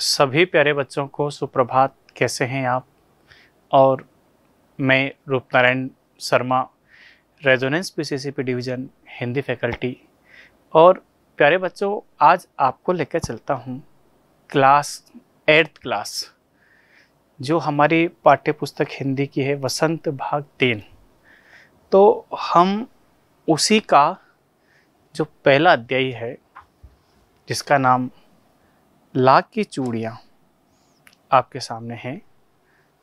सभी प्यारे बच्चों को सुप्रभात कैसे हैं आप और मैं Roop Narayan Sharma resonance PCCP division Hindi faculty और प्यारे बच्चों आज आपको लेकर चलता हूं क्लास एट्थ क्लास जो हमारी पाठ्य पुस्तक हिंदी की है वसंत भाग तीन तो हम उसी का जो पहला अध्याय है जिसका नाम लाख की चूड़ियाँ आपके सामने हैं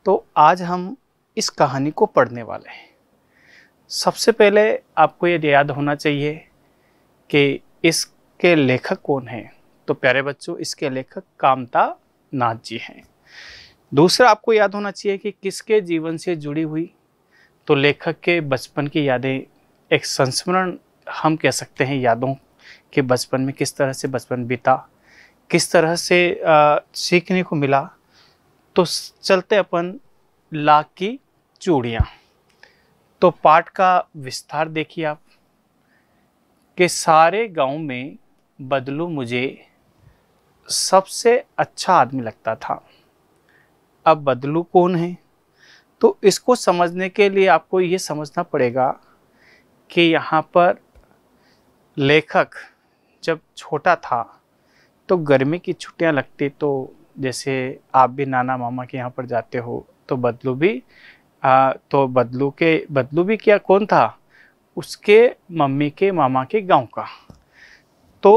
तो आज हम इस कहानी को पढ़ने वाले हैं सबसे पहले आपको ये याद होना चाहिए कि इसके लेखक कौन हैं तो प्यारे बच्चों इसके लेखक कामता नाथ जी हैं दूसरा आपको याद होना चाहिए कि किसके जीवन से जुड़ी हुई तो लेखक के बचपन की यादें एक संस्मरण हम कह सकते हैं यादों के बचपन में किस तरह से बचपन बीता किस तरह से सीखने को मिला तो चलते अपन लाख की चूड़ियाँ तो पाठ का विस्तार देखिए आप कि सारे गांव में बदलू मुझे सबसे अच्छा आदमी लगता था अब बदलू कौन है तो इसको समझने के लिए आपको ये समझना पड़ेगा कि यहाँ पर लेखक जब छोटा था तो गर्मी की छुट्टियाँ लगती तो जैसे आप भी नाना मामा के यहाँ पर जाते हो तो बदलू भी आ, तो बदलू के बदलू भी क्या कौन था उसके मम्मी के मामा के गांव का तो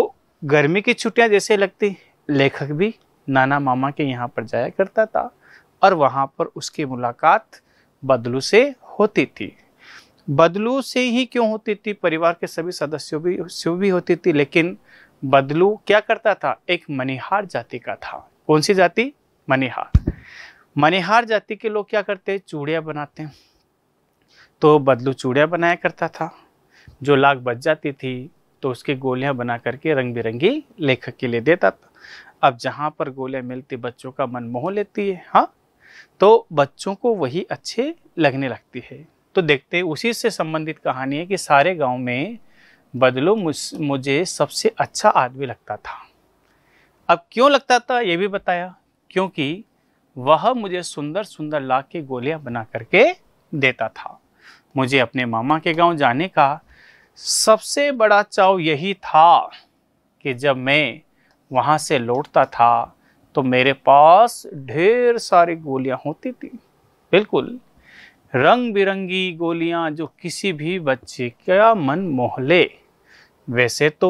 गर्मी की छुट्टियां जैसे लगती लेखक भी नाना मामा के यहाँ पर जाया करता था और वहाँ पर उसकी मुलाकात बदलू से होती थी बदलू से ही क्यों होती थी परिवार के सभी सदस्यों भी से भी होती थी लेकिन बदलू क्या करता था एक मनिहार जाति का था कौन सी जाति मनिहार मनिहार जाति के लोग क्या करते हैं चूड़िया बनाते हैं तो बदलू चूड़िया बनाया करता था जो लाख बच जाती थी तो उसकी गोलियां बना करके रंग बिरंगी लेखक के लिए देता था अब जहाँ पर गोलियां मिलती बच्चों का मन मोह लेती है हाँ तो बच्चों को वही अच्छे लगने लगती है तो देखते उसी से संबंधित कहानी है कि सारे गांव में बदलो मुझे सबसे अच्छा आदमी लगता था अब क्यों लगता था ये भी बताया क्योंकि वह मुझे सुंदर सुंदर ला के गोलियाँ बना करके देता था मुझे अपने मामा के गांव जाने का सबसे बड़ा चाव यही था कि जब मैं वहाँ से लौटता था तो मेरे पास ढेर सारी गोलियाँ होती थी बिल्कुल रंग बिरंगी गोलियां जो किसी भी बच्चे का मन मोह ले वैसे तो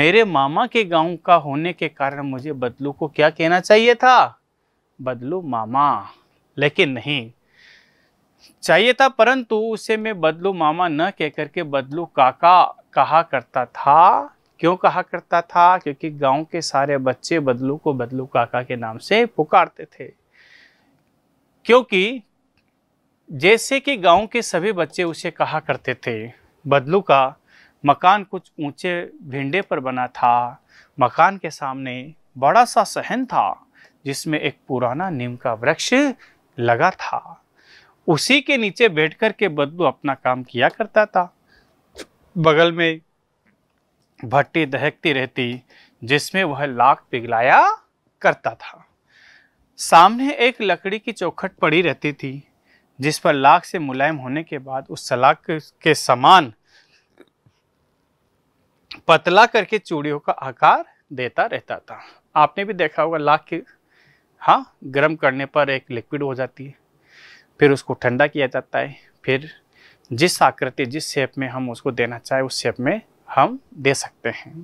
मेरे मामा के गांव का होने के कारण मुझे बदलू को क्या कहना चाहिए था बदलू मामा लेकिन नहीं चाहिए था परंतु उसे मैं बदलू मामा न कह करके बदलू काका कहा करता था क्यों कहा करता था क्योंकि गांव के सारे बच्चे बदलू को बदलू काका के नाम से पुकारते थे क्योंकि जैसे कि गांव के सभी बच्चे उसे कहा करते थे बदलू का मकान कुछ ऊंचे भिंडे पर बना था मकान के सामने बड़ा सा सहन था जिसमें एक पुराना नीम का वृक्ष लगा था उसी के नीचे बैठ कर के बदलू अपना काम किया करता था बगल में भट्टी दहकती रहती जिसमें वह लाख पिघलाया करता था सामने एक लकड़ी की चौखट पड़ी रहती थी जिस पर लाख से मुलायम होने के बाद उस सलाख के समान पतला करके चूड़ियों का आकार देता रहता था आपने भी देखा होगा लाख के हाँ गर्म करने पर एक लिक्विड हो जाती है फिर उसको ठंडा किया जाता है फिर जिस आकृति जिस शेप में हम उसको देना चाहे उस शेप में हम दे सकते हैं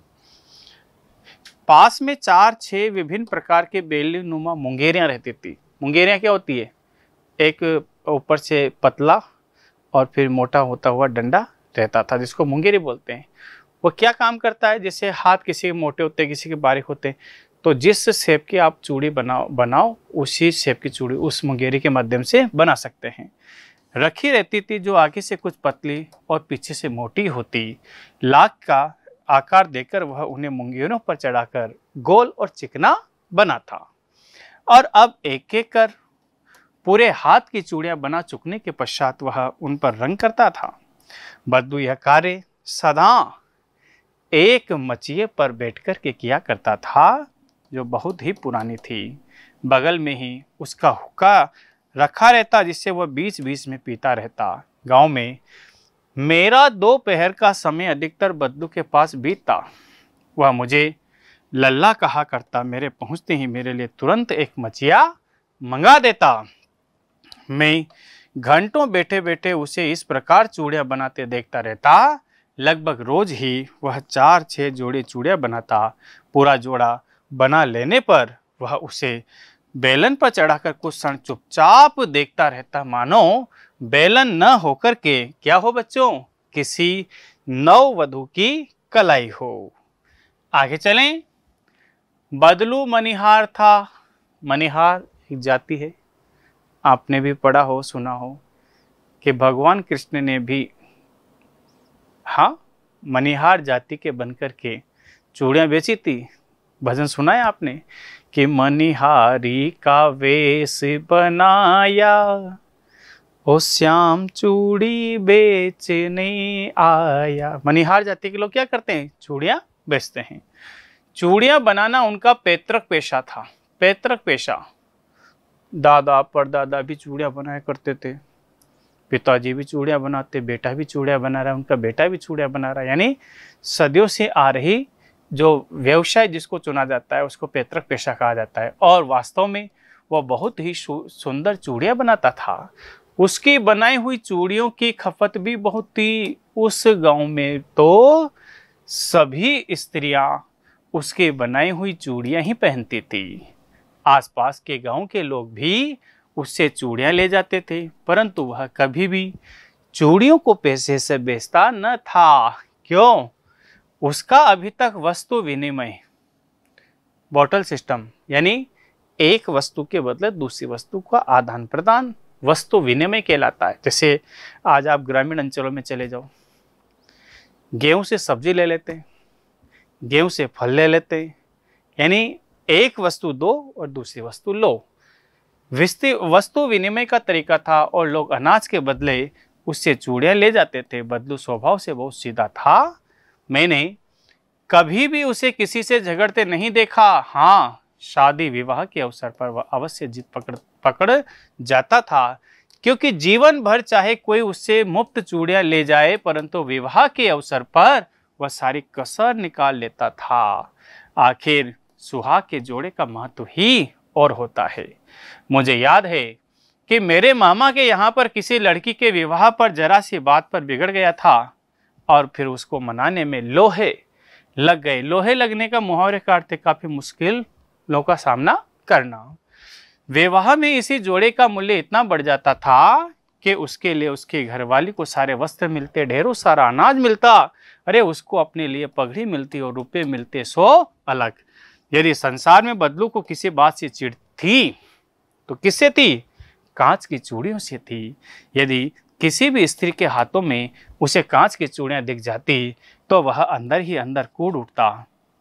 पास में चार छः विभिन्न प्रकार के बेलनुमा नुमा मुंगेरियाँ रहती थी मुंगेरियाँ क्या होती है एक ऊपर से पतला और फिर मोटा होता हुआ डंडा रहता था जिसको मुंगेरी बोलते हैं वो क्या काम करता है जैसे हाथ किसी के मोटे होते हैं किसी के बारीक होते हैं तो जिस शेप की आप चूड़ी बनाओ बनाओ उसी शेप की चूड़ी उस मुंगेरी के माध्यम से बना सकते हैं रखी रहती थी जो आगे से कुछ पतली और पीछे से मोटी होती लाख का आकार देकर वह उन्हें मुंगेरों पर चढ़ाकर गोल और चिकना बना था और अब एक एक कर पूरे हाथ की चूड़ियां बना चुकने के पश्चात वह उन पर रंग करता था बद्दू यह कार्य सदा एक मचिए पर बैठकर के किया करता था जो बहुत ही पुरानी थी बगल में ही उसका हुक्का रखा रहता जिससे वह बीच बीच में पीता रहता गांव में मेरा दोपहर का समय अधिकतर बद्दू के पास बीतता वह मुझे लल्ला कहा करता मेरे पहुंचते ही मेरे लिए तुरंत एक मचिया मंगा देता में घंटों बैठे बैठे उसे इस प्रकार चूड़िया बनाते देखता रहता लगभग रोज ही वह चार छः जोड़े चूड़िया बनाता पूरा जोड़ा बना लेने पर वह उसे बेलन पर चढ़ाकर कुछ क्षण चुपचाप देखता रहता मानो बेलन न होकर के क्या हो बच्चों किसी नव वधु की कलाई हो आगे चलें बदलू मनिहार था मनिहार एक जाति है आपने भी पढ़ा हो सुना हो कि भगवान कृष्ण ने भी हाँ मनिहार जाति के बनकर के चूड़ियाँ बेची थी भजन सुना है आपने कि मनिहारी का वेश बनाया ओ श्याम चूड़ी बेचने आया मनिहार जाति के लोग क्या करते हैं चूड़ियाँ बेचते हैं चूड़ियाँ बनाना उनका पैतृक पेशा था पैतृक पेशा दादा परदादा भी चूड़ियाँ बनाया करते थे पिताजी भी चूड़ियाँ बनाते बेटा भी चूड़िया बना रहा है उनका बेटा भी चूड़िया बना रहा है यानी सदियों से आ रही जो व्यवसाय जिसको चुना जाता है उसको पैतृक पेशा कहा जाता है और वास्तव में वह बहुत ही सुंदर चूड़ियाँ बनाता था उसकी बनाई हुई चूड़ियों की खपत भी बहुत थी उस गांव में तो सभी स्त्रियाँ उसके बनाई हुई चूड़ियाँ ही पहनती थी आसपास के गांव के लोग भी उससे चूड़ियाँ ले जाते थे परंतु वह कभी भी चूड़ियों को पैसे से बेचता न था क्यों उसका अभी तक वस्तु विनिमय बॉटल सिस्टम यानी एक वस्तु के बदले दूसरी वस्तु का आदान प्रदान वस्तु विनिमय कहलाता है जैसे आज आप ग्रामीण अंचलों में चले जाओ गेहूं से सब्जी ले लेते हैं गेहूं से फल ले लेते हैं यानी एक वस्तु दो और दूसरी वस्तु लो वस्तु विनिमय का तरीका था और लोग अनाज के बदले उससे चूड़ियाँ ले जाते थे बदलू स्वभाव से बहुत सीधा था मैंने कभी भी उसे किसी से झगड़ते नहीं देखा हाँ शादी विवाह के अवसर पर वह अवश्य जीत पकड़ पकड़ जाता था क्योंकि जीवन भर चाहे कोई उससे मुफ्त चूड़ियाँ ले जाए परंतु विवाह के अवसर पर वह सारी कसर निकाल लेता था आखिर सुहाग के जोड़े का महत्व ही और होता है मुझे याद है कि मेरे मामा के यहाँ पर किसी लड़की के विवाह पर जरा सी बात पर बिगड़ गया था और फिर उसको मनाने में लोहे लग गए लोहे लगने का मुहावरे काटते काफ़ी काफ़ी मुश्किलों का सामना करना विवाह में इसी जोड़े का मूल्य इतना बढ़ जाता था कि उसके लिए उसके घरवाली को सारे वस्त्र मिलते ढेरों सारा अनाज मिलता अरे उसको अपने लिए पगड़ी मिलती और रुपए मिलते सो अलग यदि संसार में बदलू को किसी बात से चिड़ थी तो किससे थी कांच की चूड़ियों से थी यदि किसी भी स्त्री के हाथों में उसे कांच की चूड़ियाँ दिख जाती तो वह अंदर ही अंदर कूद उठता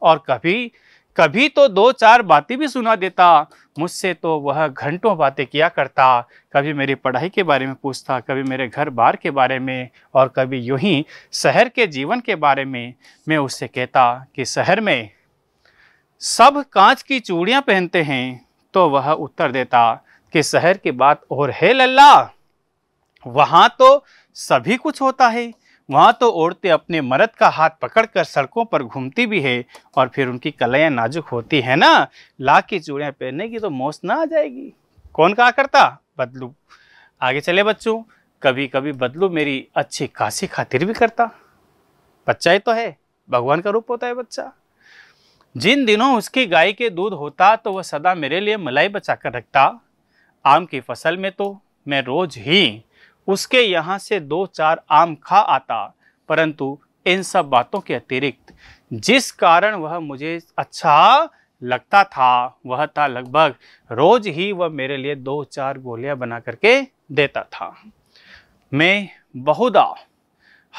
और कभी कभी तो दो चार बातें भी सुना देता मुझसे तो वह घंटों बातें किया करता कभी मेरी पढ़ाई के बारे में पूछता कभी मेरे घर बार के बारे में और कभी यूं ही शहर के जीवन के बारे में मैं उससे कहता कि शहर में सब कांच की चूड़ियां पहनते हैं तो वह उत्तर देता कि शहर की बात और है लल्ला वहां तो सभी कुछ होता है वहां तो औरतें अपने मर्द का हाथ पकड़कर सड़कों पर घूमती भी है और फिर उनकी कलाएँ नाजुक होती है ना लाख की चूड़ियाँ पहनने की तो मौस ना आ जाएगी कौन कहा करता बदलू आगे चले बच्चों कभी कभी बदलू मेरी अच्छी खासी खातिर भी करता बच्चा ही तो है भगवान का रूप होता है बच्चा जिन दिनों उसकी गाय के दूध होता तो वह सदा मेरे लिए मलाई बचा कर रखता आम की फसल में तो मैं रोज ही उसके यहाँ से दो चार आम खा आता परंतु इन सब बातों के अतिरिक्त जिस कारण वह मुझे अच्छा लगता था वह था लगभग रोज ही वह मेरे लिए दो चार गोलियां बना करके देता था मैं बहुधा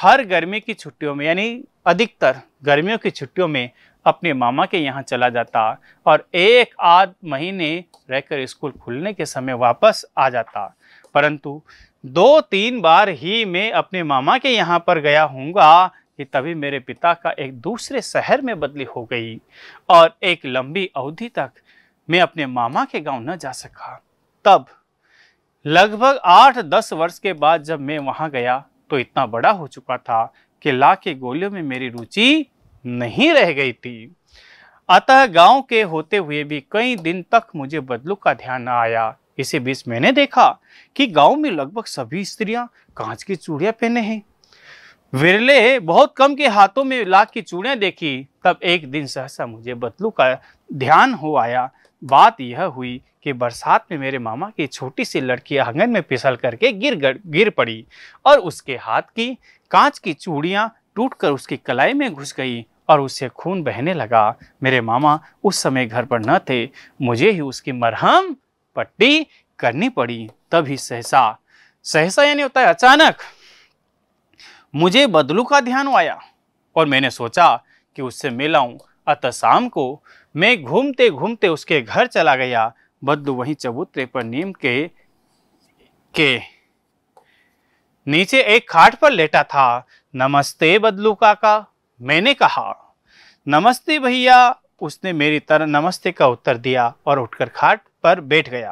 हर गर्मी की छुट्टियों में यानी अधिकतर गर्मियों की छुट्टियों में अपने मामा के यहाँ चला जाता और एक आध महीने रहकर स्कूल खुलने के समय वापस आ जाता परंतु दो तीन बार ही मैं अपने मामा के यहाँ पर गया हूँगा कि तभी मेरे पिता का एक दूसरे शहर में बदली हो गई और एक लंबी अवधि तक मैं अपने मामा के गांव न जा सका तब लगभग आठ दस वर्ष के बाद जब मैं वहाँ गया तो इतना बड़ा हो चुका था कि ला के गोलियों में मेरी रुचि नहीं रह गई थी अतः गांव के होते हुए भी कई दिन तक मुझे बदलू का ध्यान न आया इसी बीच मैंने देखा कि गांव में लगभग सभी स्त्रियां कांच की चूड़ियां पहने हैं विरले बहुत कम के हाथों में लाख की चूड़ियां देखी तब एक दिन सहसा मुझे बदलू का ध्यान हो आया बात यह हुई कि बरसात में मेरे मामा की छोटी सी लड़की आंगन में फिसल करके गिर गिर पड़ी और उसके हाथ की कांच की चूड़ियां टूटकर उसकी कलाई में घुस गई और उससे खून बहने लगा मेरे मामा उस समय घर पर न थे मुझे ही उसकी मरहम पट्टी करनी पड़ी तभी सहसा सहसा यानी होता है अचानक मुझे बदलू का ध्यान आया और मैंने सोचा कि उससे मिलाऊं अतः शाम को मैं घूमते घूमते उसके घर चला गया बदलू वहीं चबूतरे पर नीम के के नीचे एक खाट पर लेटा था नमस्ते बदलू काका मैंने कहा नमस्ते भैया उसने मेरी तरह नमस्ते का उत्तर दिया और उठकर खाट पर बैठ गया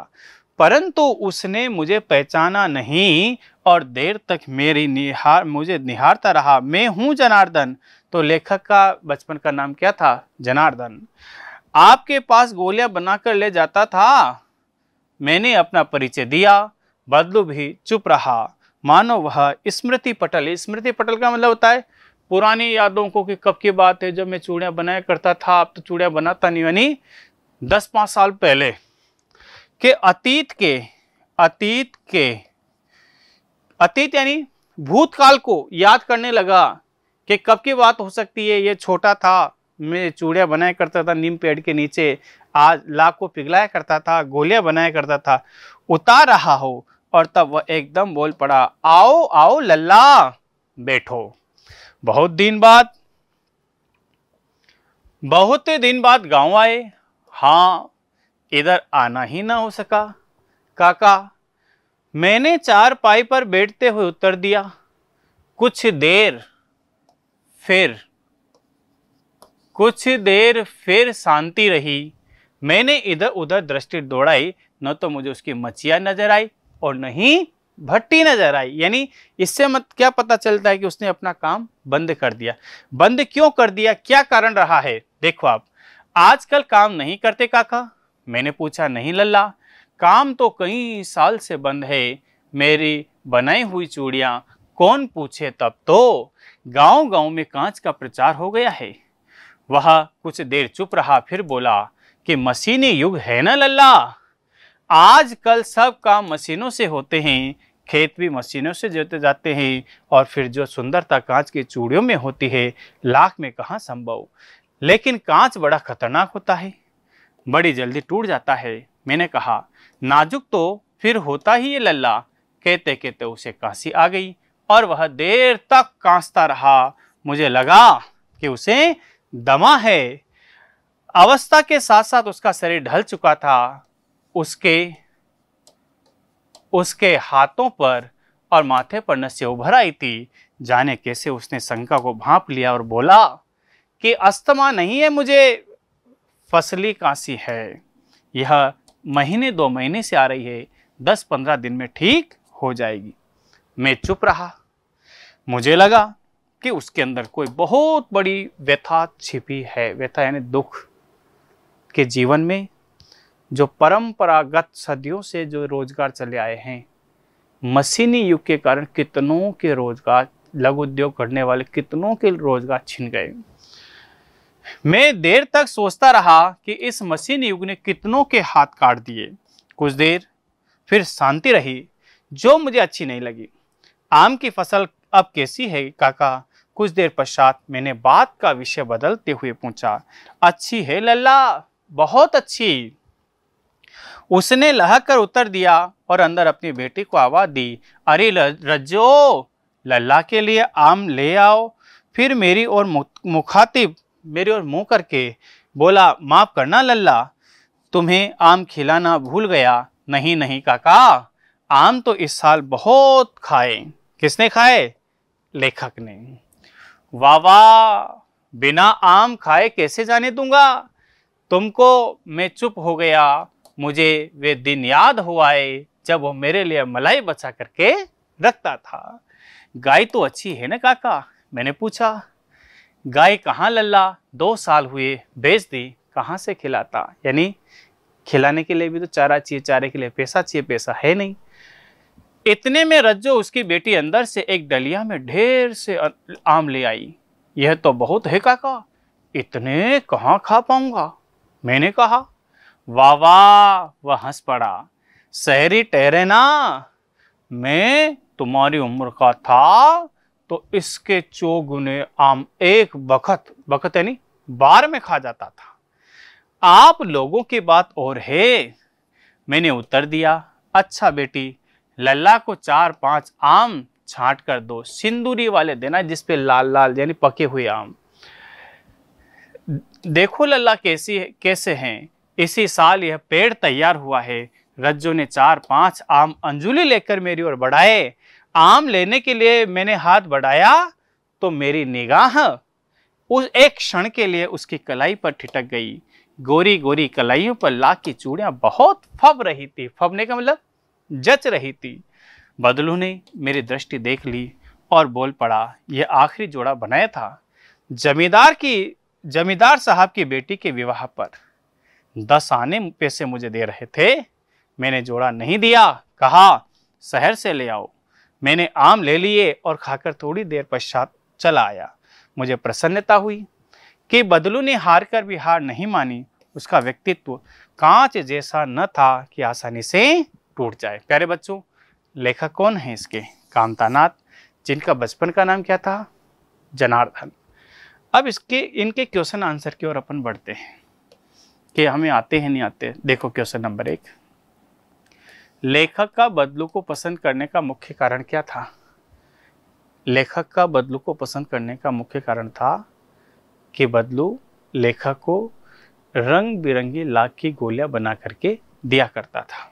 परंतु उसने मुझे पहचाना नहीं और देर तक मेरी निहार मुझे निहारता रहा मैं हूँ जनार्दन तो लेखक का बचपन का नाम क्या था जनार्दन आपके पास गोलियां बनाकर ले जाता था मैंने अपना परिचय दिया बदलू भी चुप रहा मानो वह स्मृति पटल स्मृति पटल का मतलब होता है पुरानी यादों को कि कब की बात है जब मैं चूड़ियाँ बनाया करता था अब तो चूड़ियाँ बनाता नहीं यानी दस पाँच साल पहले के अतीत के अतीत के अतीत यानी भूतकाल को याद करने लगा कि कब की बात हो सकती है ये छोटा था मैं चूड़ियाँ बनाया करता था नीम पेड़ के नीचे आज लाख को पिघलाया करता था गोलियां बनाया करता था उतार रहा हो और तब वह एकदम बोल पड़ा आओ आओ लल्ला बैठो बहुत दिन बाद बहुत दिन बाद गांव आए हाँ इधर आना ही ना हो सका काका मैंने चार पाई पर बैठते हुए उत्तर दिया कुछ देर फिर कुछ देर फिर शांति रही मैंने इधर उधर दृष्टि दौड़ाई न तो मुझे उसकी मचिया नजर आई और न ही भट्टी नजर आई यानी इससे मत क्या पता चलता है कि उसने अपना काम बंद कर दिया बंद क्यों कर दिया क्या कारण रहा है देखो आप आजकल काम नहीं करते काका मैंने पूछा नहीं लल्ला काम तो कई साल से बंद है मेरी बनाई हुई चूड़ियाँ कौन पूछे तब तो गांव गांव में कांच का प्रचार हो गया है वह कुछ देर चुप रहा फिर बोला कि मशीनी युग है ना लल्ला आजकल सब काम मशीनों से होते हैं खेत भी मशीनों से जोते जाते हैं और फिर जो सुंदरता कांच की चूड़ियों में होती है लाख में कहाँ संभव लेकिन कांच बड़ा खतरनाक होता है बड़ी जल्दी टूट जाता है मैंने कहा नाजुक तो फिर होता ही ये लल्ला कहते कहते उसे कांसी आ गई और वह देर तक कांसता रहा मुझे लगा कि उसे दमा है अवस्था के साथ साथ उसका शरीर ढल चुका था उसके उसके हाथों पर और माथे पर नशे उभर आई थी जाने कैसे उसने शंका को भांप लिया और बोला कि अस्थमा नहीं है मुझे फसली कांसी है यह महीने दो महीने से आ रही है दस पंद्रह दिन में ठीक हो जाएगी मैं चुप रहा मुझे लगा कि उसके अंदर कोई बहुत बड़ी व्यथा छिपी है व्यथा यानी दुख के जीवन में जो परंपरागत सदियों से जो रोजगार चले आए हैं मशीनी युग के कारण कितनों के रोजगार लघु उद्योग करने वाले कितनों के रोजगार छिन गए मैं देर तक सोचता रहा कि इस मशीन युग ने कितनों के हाथ काट दिए कुछ देर फिर शांति रही जो मुझे अच्छी नहीं लगी आम की फसल अब कैसी है काका कुछ देर पश्चात मैंने बात का विषय बदलते हुए पूछा अच्छी है लल्ला बहुत अच्छी उसने लहक कर उत्तर दिया और अंदर अपनी बेटी को आवाज दी अरे रज्जो लल्ला के लिए आम ले आओ फिर मेरी और मुखातिब मेरी और मुंह करके बोला माफ़ करना लल्ला तुम्हें आम खिलाना भूल गया नहीं नहीं काका आम तो इस साल बहुत खाए किसने खाए लेखक ने वाह वाह बिना आम खाए कैसे जाने दूंगा तुमको मैं चुप हो गया मुझे वे दिन याद हो आए जब वो मेरे लिए मलाई बचा करके रखता था गाय तो अच्छी है ना काका मैंने पूछा गाय कहाँ लल्ला दो साल हुए बेच दी कहाँ से खिलाता यानी खिलाने के लिए भी तो चारा चाहिए चारे के लिए पैसा चाहिए पैसा है नहीं इतने में रज्जो उसकी बेटी अंदर से एक डलिया में ढेर से आम ले आई यह तो बहुत है काका इतने कहाँ खा पाऊंगा मैंने कहा वाह वाह वह हंस पड़ा शहरी ठहरे ना मैं तुम्हारी उम्र का था तो इसके चौगुने आम एक बखत बखत यानी बार में खा जाता था आप लोगों की बात और है मैंने उत्तर दिया अच्छा बेटी लल्ला को चार पांच आम छाट कर दो सिंदूरी वाले देना जिसपे लाल लाल यानी पके हुए आम देखो लल्ला कैसी कैसे हैं इसी साल यह पेड़ तैयार हुआ है रज्जू ने चार पांच आम अंजुली लेकर मेरी ओर बढ़ाए आम लेने के लिए मैंने हाथ बढ़ाया तो मेरी निगाह उस एक क्षण के लिए उसकी कलाई पर ठिटक गई गोरी गोरी कलाइयों पर लाख की चूड़ियां बहुत फब रही थी फबने का मतलब जच रही थी बदलू ने मेरी दृष्टि देख ली और बोल पड़ा यह आखिरी जोड़ा बनाया था जमींदार की जमींदार साहब की बेटी के विवाह पर दस आने पैसे मुझे दे रहे थे मैंने जोड़ा नहीं दिया कहा शहर से ले आओ मैंने आम ले लिए और खाकर थोड़ी देर पश्चात चला आया मुझे प्रसन्नता हुई कि बदलू ने हार कर भी हार नहीं मानी उसका व्यक्तित्व कांच जैसा न था कि आसानी से टूट जाए प्यारे बच्चों लेखक कौन है इसके कामतानाथ जिनका बचपन का नाम क्या था जनार्दन अब इसके इनके क्वेश्चन आंसर की ओर अपन बढ़ते हैं कि हमें आते हैं नहीं आते देखो क्वेश्चन नंबर एक लेखक का बदलू को पसंद करने का मुख्य कारण क्या था लेखक का बदलू को पसंद करने का मुख्य कारण था कि बदलू लेखक को रंग बिरंगी लाख की गोलियां बना करके दिया करता था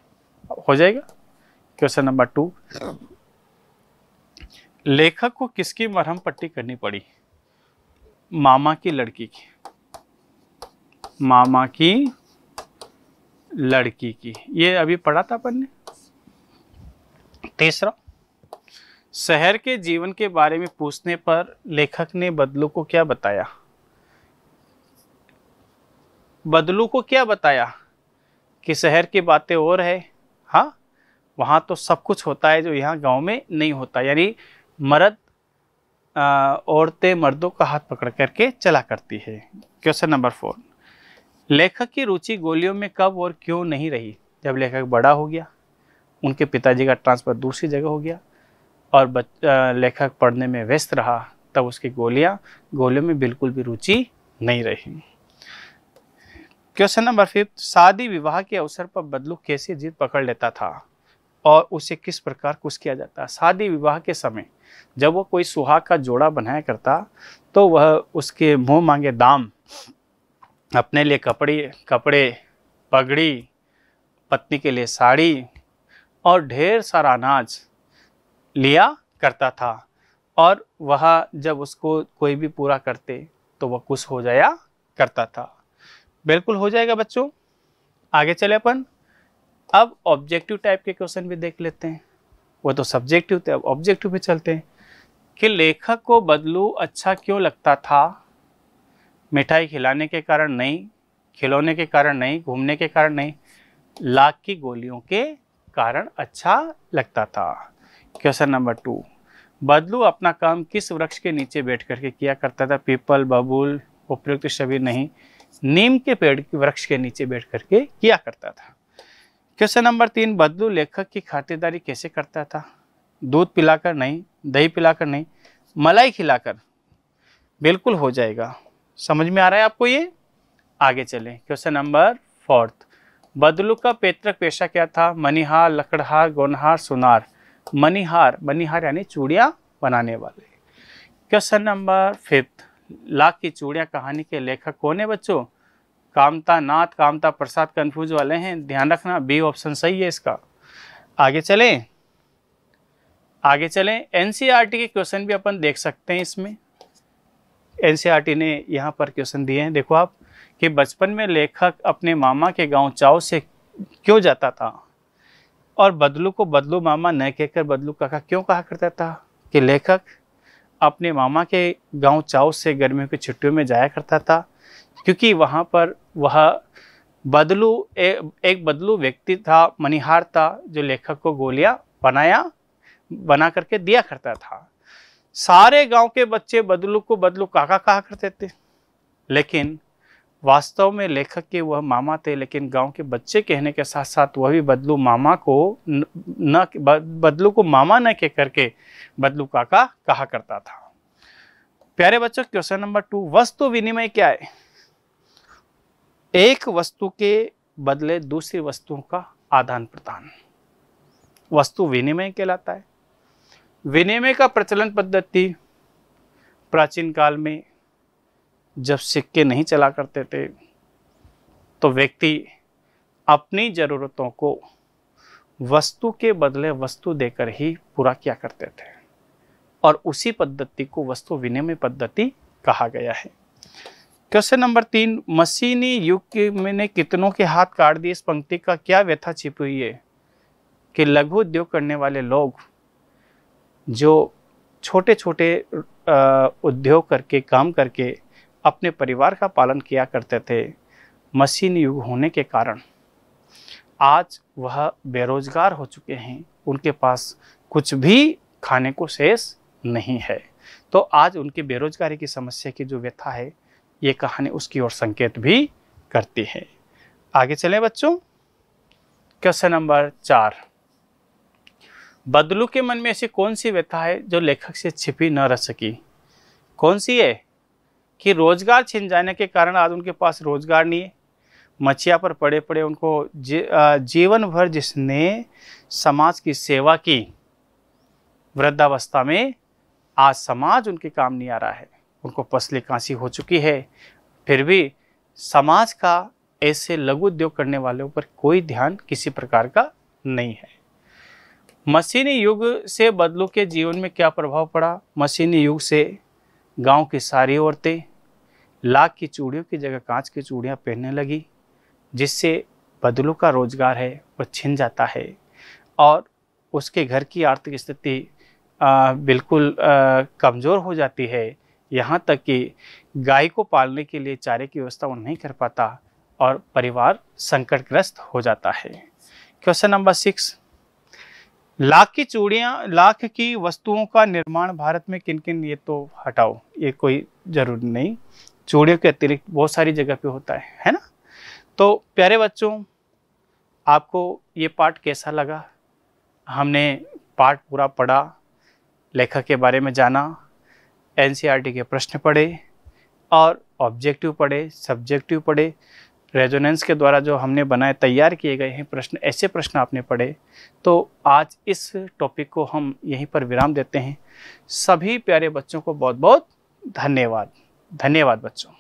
हो जाएगा क्वेश्चन नंबर टू लेखक को किसकी मरहम पट्टी करनी पड़ी मामा की लड़की की मामा की लड़की की ये अभी पढ़ा था अपन ने तीसरा शहर के जीवन के बारे में पूछने पर लेखक ने बदलू को क्या बताया बदलू को क्या बताया कि शहर की बातें और है हाँ वहाँ तो सब कुछ होता है जो यहाँ गांव में नहीं होता यानी मर्द औरतें मर्दों का हाथ पकड़ करके चला करती है क्वेश्चन नंबर फोर लेखक की रुचि गोलियों में कब और क्यों नहीं रही जब लेखक बड़ा हो गया उनके पिताजी का ट्रांसफ़र दूसरी जगह हो गया और लेखक पढ़ने में व्यस्त रहा तब उसकी गोलियां गोलियों में बिल्कुल भी रुचि नहीं रही क्वेश्चन नंबर फिफ्थ शादी विवाह के अवसर पर बदलू कैसे जीत पकड़ लेता था और उसे किस प्रकार कुछ किया जाता शादी विवाह के समय जब वो कोई सुहाग का जोड़ा बनाया करता तो वह उसके मुंह मांगे दाम अपने लिए कपड़े कपड़े पगड़ी पत्नी के लिए साड़ी और ढेर सारा अनाज लिया करता था और वह जब उसको कोई भी पूरा करते तो वह खुश हो जाया करता था बिल्कुल हो जाएगा बच्चों आगे चले अपन अब ऑब्जेक्टिव टाइप के क्वेश्चन भी देख लेते हैं वो तो सब्जेक्टिव थे अब ऑब्जेक्टिव पे चलते हैं कि लेखक को बदलू अच्छा क्यों लगता था मिठाई खिलाने के कारण नहीं खिलौने के कारण नहीं घूमने के कारण नहीं लाख की गोलियों के कारण अच्छा लगता था क्वेश्चन नंबर टू बदलू अपना काम किस वृक्ष के नीचे बैठ करके किया करता था पीपल बबूल उपयुक्त शबीर नहीं नीम के पेड़ के वृक्ष के नीचे बैठ करके किया करता था क्वेश्चन नंबर तीन बदलू लेखक की खातिरदारी कैसे करता था दूध पिलाकर नहीं दही पिलाकर नहीं मलाई खिलाकर बिल्कुल हो जाएगा समझ में आ रहा है आपको ये आगे चले क्वेश्चन नंबर फोर्थ बदलू का पैतृक पेशा क्या था मनिहार लकड़हार गोनहार सुनार मनिहार मनिहार यानी चूड़िया बनाने वाले क्वेश्चन नंबर फिफ्थ लाख की चूड़िया कहानी के लेखक कौन है बच्चों कामता नाथ कामता प्रसाद कन्फ्यूज वाले हैं ध्यान रखना बी ऑप्शन सही है इसका आगे चलें आगे चलें एनसीईआरटी e के क्वेश्चन भी अपन देख सकते हैं इसमें एन ने यहाँ पर क्वेश्चन दिए हैं देखो आप कि बचपन में लेखक अपने मामा के गांव चाव से क्यों जाता था और बदलू को बदलू मामा न कहकर बदलू काका क्यों कहा करता था कि लेखक अपने मामा के गांव चाव से गर्मियों की छुट्टियों में जाया करता था क्योंकि वहाँ पर वह बदलू ए, एक बदलू व्यक्ति था मनिहार था जो लेखक को गोलियाँ बनाया बना करके दिया करता था सारे गांव के बच्चे बदलू को बदलू काका कहा करते थे लेकिन वास्तव में लेखक के वह मामा थे लेकिन गांव के बच्चे कहने के साथ साथ वह भी बदलू मामा को न बदलू को मामा न कह करके बदलू काका कहा करता था प्यारे बच्चों क्वेश्चन नंबर टू वस्तु विनिमय क्या है एक वस्तु के बदले दूसरी वस्तुओं का आदान प्रदान वस्तु विनिमय कहलाता है विनिमय का प्रचलन पद्धति प्राचीन काल में जब सिक्के नहीं चला करते थे तो व्यक्ति अपनी ज़रूरतों को वस्तु के बदले वस्तु देकर ही पूरा किया करते थे और उसी पद्धति को वस्तु विनिमय पद्धति कहा गया है क्वेश्चन नंबर तीन मशीनी युग के मैंने कितनों के हाथ काट दिए इस पंक्ति का क्या व्यथा छिपी हुई है कि लघु उद्योग करने वाले लोग जो छोटे छोटे उद्योग करके काम करके अपने परिवार का पालन किया करते थे मशीन युग होने के कारण आज वह बेरोजगार हो चुके हैं उनके पास कुछ भी खाने को शेष नहीं है तो आज उनकी बेरोजगारी की समस्या की जो व्यथा है ये कहानी उसकी ओर संकेत भी करती है आगे चलें बच्चों क्वेश्चन नंबर चार बदलू के मन में ऐसी कौन सी व्यथा है जो लेखक से छिपी न रह सकी कौन सी है कि रोजगार छिन जाने के कारण आज उनके पास रोजगार नहीं है मछिया पर पड़े पड़े उनको जी, जीवन भर जिसने समाज की सेवा की वृद्धावस्था में आज समाज उनके काम नहीं आ रहा है उनको पसली कांसी हो चुकी है फिर भी समाज का ऐसे लघु उद्योग करने वालों पर कोई ध्यान किसी प्रकार का नहीं है मशीनी युग से बदलू के जीवन में क्या प्रभाव पड़ा मशीनी युग से गांव की सारी औरतें लाख की चूड़ियों की जगह कांच की चूड़ियाँ पहनने लगी जिससे बदलू का रोजगार है वह छिन जाता है और उसके घर की आर्थिक स्थिति बिल्कुल कमज़ोर हो जाती है यहाँ तक कि गाय को पालने के लिए चारे की व्यवस्था वो नहीं कर पाता और परिवार संकटग्रस्त हो जाता है क्वेश्चन नंबर सिक्स लाख की चूड़िया लाख की वस्तुओं का निर्माण भारत में किन किन ये तो हटाओ ये कोई जरूरी नहीं चूड़ियों के अतिरिक्त बहुत सारी जगह पे होता है है ना तो प्यारे बच्चों आपको ये पाठ कैसा लगा हमने पाठ पूरा पढ़ा लेखक के बारे में जाना एन के प्रश्न पढ़े और ऑब्जेक्टिव पढ़े सब्जेक्टिव पढ़े रेजोनेंस के द्वारा जो हमने बनाए तैयार किए गए हैं प्रश्न ऐसे प्रश्न आपने पढ़े तो आज इस टॉपिक को हम यहीं पर विराम देते हैं सभी प्यारे बच्चों को बहुत बहुत धन्यवाद धन्यवाद बच्चों